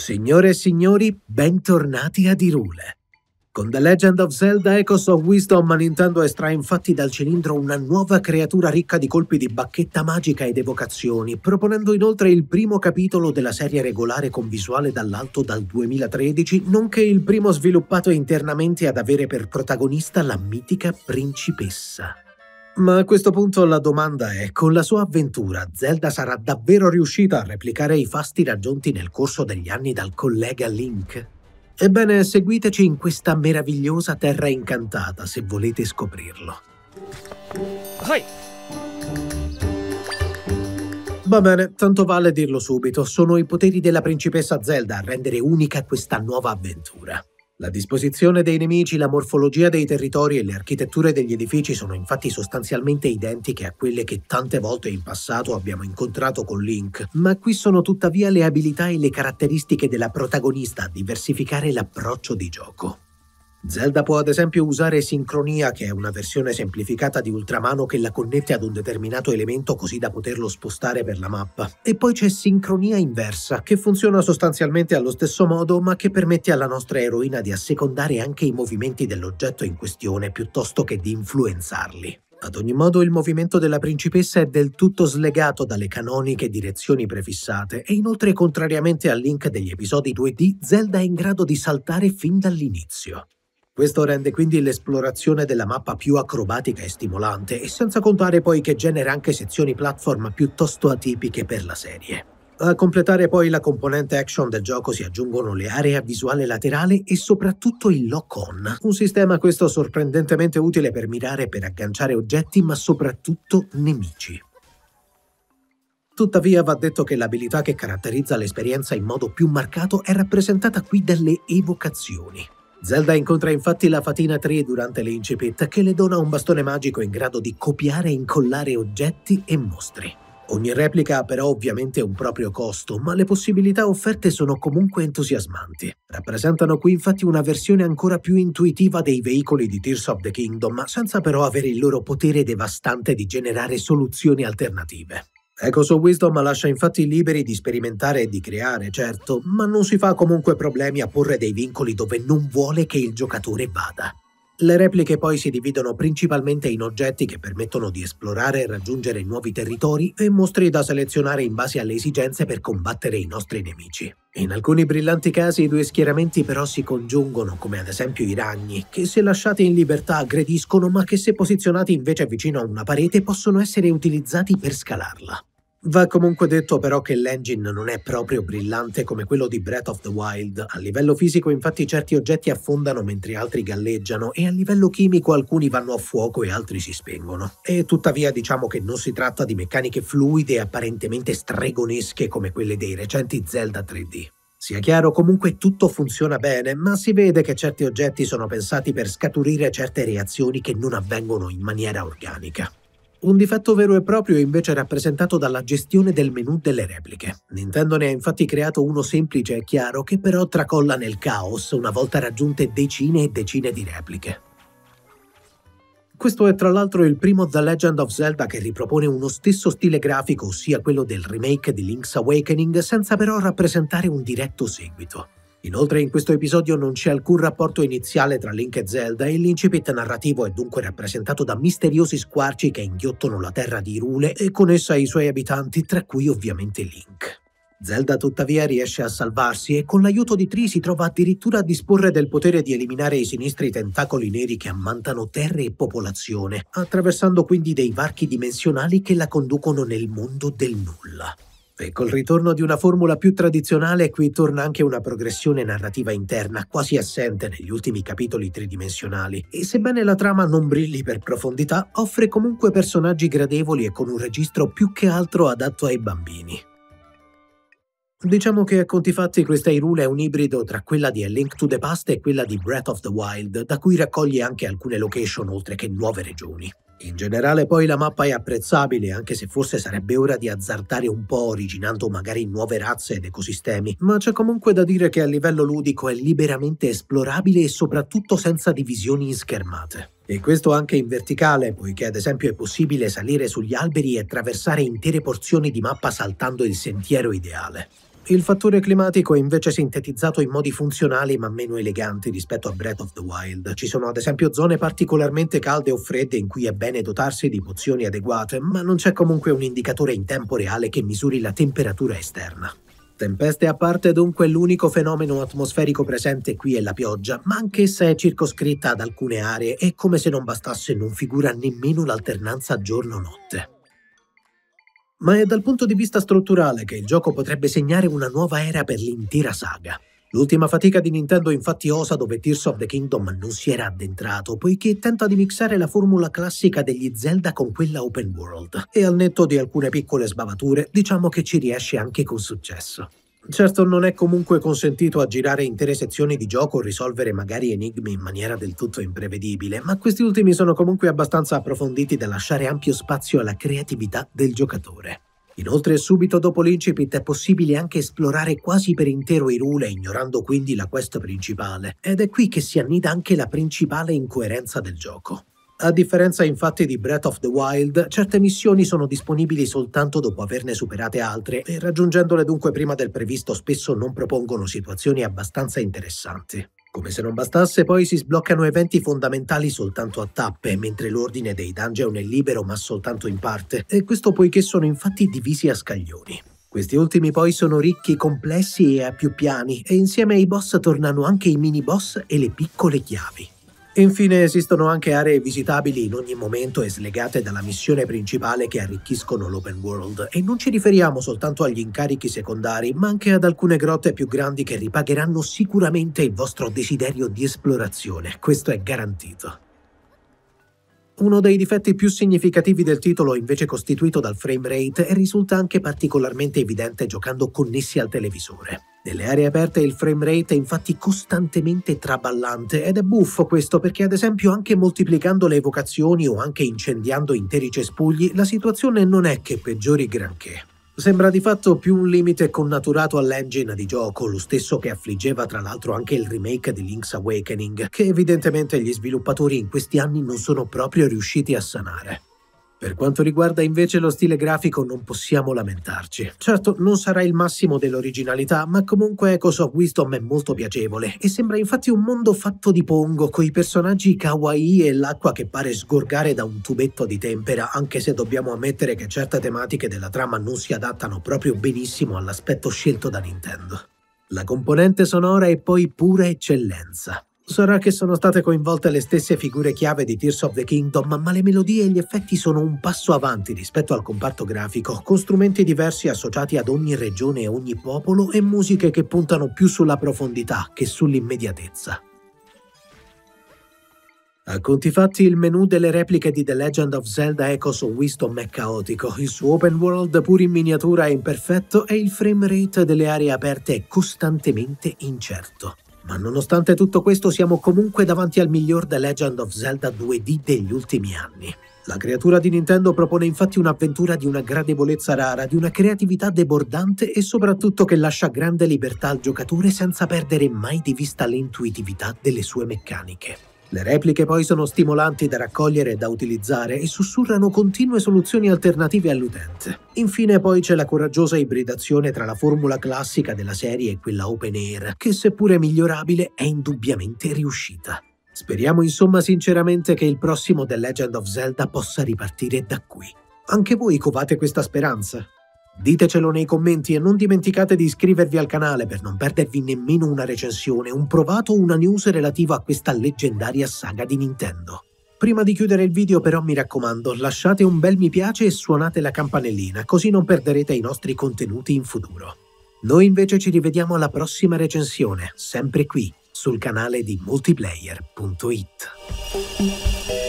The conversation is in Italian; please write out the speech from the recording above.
Signore e signori, bentornati a Dirule. Con The Legend of Zelda Echoes of Wisdom Nintendo estrae infatti dal cilindro una nuova creatura ricca di colpi di bacchetta magica ed evocazioni, proponendo inoltre il primo capitolo della serie regolare con visuale dall'alto dal 2013, nonché il primo sviluppato internamente ad avere per protagonista la mitica principessa. Ma a questo punto la domanda è, con la sua avventura, Zelda sarà davvero riuscita a replicare i fasti raggiunti nel corso degli anni dal collega Link? Ebbene, seguiteci in questa meravigliosa terra incantata se volete scoprirlo. Hai. Va bene, tanto vale dirlo subito, sono i poteri della principessa Zelda a rendere unica questa nuova avventura. La disposizione dei nemici, la morfologia dei territori e le architetture degli edifici sono infatti sostanzialmente identiche a quelle che tante volte in passato abbiamo incontrato con Link, ma qui sono tuttavia le abilità e le caratteristiche della protagonista a diversificare l'approccio di gioco. Zelda può ad esempio usare Sincronia, che è una versione semplificata di Ultramano che la connette ad un determinato elemento così da poterlo spostare per la mappa. E poi c'è Sincronia inversa, che funziona sostanzialmente allo stesso modo, ma che permette alla nostra eroina di assecondare anche i movimenti dell'oggetto in questione piuttosto che di influenzarli. Ad ogni modo il movimento della principessa è del tutto slegato dalle canoniche direzioni prefissate e inoltre contrariamente al link degli episodi 2D, Zelda è in grado di saltare fin dall'inizio. Questo rende quindi l'esplorazione della mappa più acrobatica e stimolante, e senza contare poi che genera anche sezioni platform piuttosto atipiche per la serie. A completare poi la componente action del gioco si aggiungono le aree a visuale laterale e soprattutto il lock-on, un sistema questo sorprendentemente utile per mirare e per agganciare oggetti ma soprattutto nemici. Tuttavia va detto che l'abilità che caratterizza l'esperienza in modo più marcato è rappresentata qui dalle evocazioni. Zelda incontra infatti la Fatina 3 durante l'incipit che le dona un bastone magico in grado di copiare e incollare oggetti e mostri. Ogni replica ha però ovviamente un proprio costo, ma le possibilità offerte sono comunque entusiasmanti. Rappresentano qui infatti una versione ancora più intuitiva dei veicoli di Tears of the Kingdom, senza però avere il loro potere devastante di generare soluzioni alternative. Ecco, su Wisdom lascia infatti liberi di sperimentare e di creare, certo, ma non si fa comunque problemi a porre dei vincoli dove non vuole che il giocatore vada. Le repliche poi si dividono principalmente in oggetti che permettono di esplorare e raggiungere nuovi territori e mostri da selezionare in base alle esigenze per combattere i nostri nemici. In alcuni brillanti casi i due schieramenti però si congiungono, come ad esempio i ragni, che se lasciati in libertà aggrediscono ma che se posizionati invece vicino a una parete possono essere utilizzati per scalarla. Va comunque detto però che l'engine non è proprio brillante come quello di Breath of the Wild. A livello fisico infatti certi oggetti affondano mentre altri galleggiano e a livello chimico alcuni vanno a fuoco e altri si spengono. E tuttavia diciamo che non si tratta di meccaniche fluide e apparentemente stregonesche come quelle dei recenti Zelda 3D. Sia chiaro, comunque tutto funziona bene, ma si vede che certi oggetti sono pensati per scaturire certe reazioni che non avvengono in maniera organica. Un difetto vero e proprio è invece rappresentato dalla gestione del menu delle repliche. Nintendo ne ha infatti creato uno semplice e chiaro che però tracolla nel caos una volta raggiunte decine e decine di repliche. Questo è tra l'altro il primo The Legend of Zelda che ripropone uno stesso stile grafico, ossia quello del remake di Link's Awakening, senza però rappresentare un diretto seguito. Inoltre in questo episodio non c'è alcun rapporto iniziale tra Link e Zelda e l'incipit narrativo è dunque rappresentato da misteriosi squarci che inghiottono la terra di Rule e con essa i suoi abitanti, tra cui ovviamente Link. Zelda tuttavia riesce a salvarsi e con l'aiuto di Tri si trova addirittura a disporre del potere di eliminare i sinistri tentacoli neri che ammantano terre e popolazione, attraversando quindi dei varchi dimensionali che la conducono nel mondo del nulla tappe. Col ritorno di una formula più tradizionale qui torna anche una progressione narrativa interna quasi assente negli ultimi capitoli tridimensionali e sebbene la trama non brilli per profondità, offre comunque personaggi gradevoli e con un registro più che altro adatto ai bambini. Diciamo che a conti fatti questa Irule è un ibrido tra quella di A Link to the Past e quella di Breath of the Wild, da cui raccoglie anche alcune location oltre che nuove regioni. In generale poi la mappa è apprezzabile, anche se forse sarebbe ora di azzardare un po' originando magari nuove razze ed ecosistemi, ma c'è comunque da dire che a livello ludico è liberamente esplorabile e soprattutto senza divisioni in schermate. E questo anche in verticale, poiché ad esempio è possibile salire sugli alberi e attraversare intere porzioni di mappa saltando il sentiero ideale. Il fattore climatico è invece sintetizzato in modi funzionali ma meno eleganti rispetto a Breath of the Wild. Ci sono ad esempio zone particolarmente calde o fredde in cui è bene dotarsi di pozioni adeguate, ma non c'è comunque un indicatore in tempo reale che misuri la temperatura esterna. Tempeste a parte dunque l'unico fenomeno atmosferico presente qui è la pioggia, ma anch'essa è circoscritta ad alcune aree e come se non bastasse non figura nemmeno l'alternanza giorno-notte. Ma è dal punto di vista strutturale che il gioco potrebbe segnare una nuova era per l'intera saga. L'ultima fatica di Nintendo infatti osa dove Tears of the Kingdom non si era addentrato, poiché tenta di mixare la formula classica degli Zelda con quella open world, e al netto di alcune piccole sbavature diciamo che ci riesce anche con successo. Certo non è comunque consentito aggirare intere sezioni di gioco o risolvere magari enigmi in maniera del tutto imprevedibile, ma questi ultimi sono comunque abbastanza approfonditi da lasciare ampio spazio alla creatività del giocatore. Inoltre, subito dopo l'incipit è possibile anche esplorare quasi per intero i rule, ignorando quindi la quest principale, ed è qui che si annida anche la principale incoerenza del gioco. A differenza infatti di Breath of the Wild, certe missioni sono disponibili soltanto dopo averne superate altre e raggiungendole dunque prima del previsto spesso non propongono situazioni abbastanza interessanti. Come se non bastasse, poi si sbloccano eventi fondamentali soltanto a tappe, mentre l'ordine dei dungeon è libero ma soltanto in parte, e questo poiché sono infatti divisi a scaglioni. Questi ultimi poi sono ricchi, complessi e a più piani, e insieme ai boss tornano anche i mini boss e le piccole chiavi. Infine esistono anche aree visitabili in ogni momento e slegate dalla missione principale che arricchiscono l'open world e non ci riferiamo soltanto agli incarichi secondari ma anche ad alcune grotte più grandi che ripagheranno sicuramente il vostro desiderio di esplorazione, questo è garantito. Uno dei difetti più significativi del titolo, invece costituito dal frame rate, risulta anche particolarmente evidente giocando connessi al televisore. Nelle aree aperte il frame rate è infatti costantemente traballante ed è buffo questo perché ad esempio anche moltiplicando le evocazioni o anche incendiando interi cespugli la situazione non è che peggiori granché. Sembra di fatto più un limite connaturato all'engine di gioco, lo stesso che affliggeva tra l'altro anche il remake di Link's Awakening, che evidentemente gli sviluppatori in questi anni non sono proprio riusciti a sanare. Per quanto riguarda invece lo stile grafico non possiamo lamentarci. Certo, non sarà il massimo dell'originalità, ma comunque Echoes of Wisdom è molto piacevole e sembra infatti un mondo fatto di pongo, con i personaggi kawaii e l'acqua che pare sgorgare da un tubetto di tempera, anche se dobbiamo ammettere che certe tematiche della trama non si adattano proprio benissimo all'aspetto scelto da Nintendo. La componente sonora è poi pura eccellenza. Sarà che sono state coinvolte le stesse figure chiave di Tears of the Kingdom, ma le melodie e gli effetti sono un passo avanti rispetto al comparto grafico, con strumenti diversi associati ad ogni regione e ogni popolo e musiche che puntano più sulla profondità che sull'immediatezza. A conti fatti, il menu delle repliche di The Legend of Zelda Echo su Wisdom è caotico, il suo open world pur in miniatura è imperfetto e il frame rate delle aree aperte è costantemente incerto. Ma nonostante tutto questo siamo comunque davanti al miglior The Legend of Zelda 2D degli ultimi anni. La creatura di Nintendo propone infatti un'avventura di una gradevolezza rara, di una creatività debordante e soprattutto che lascia grande libertà al giocatore senza perdere mai di vista l'intuitività delle sue meccaniche. Le repliche poi sono stimolanti da raccogliere e da utilizzare e sussurrano continue soluzioni alternative all'utente. Infine poi c'è la coraggiosa ibridazione tra la formula classica della serie e quella open air, che seppure migliorabile è indubbiamente riuscita. Speriamo insomma sinceramente che il prossimo The Legend of Zelda possa ripartire da qui. Anche voi covate questa speranza? Ditecelo nei commenti e non dimenticate di iscrivervi al canale per non perdervi nemmeno una recensione, un provato o una news relativa a questa leggendaria saga di Nintendo. Prima di chiudere il video però mi raccomando lasciate un bel mi piace e suonate la campanellina così non perderete i nostri contenuti in futuro. Noi invece ci rivediamo alla prossima recensione, sempre qui, sul canale di multiplayer.it.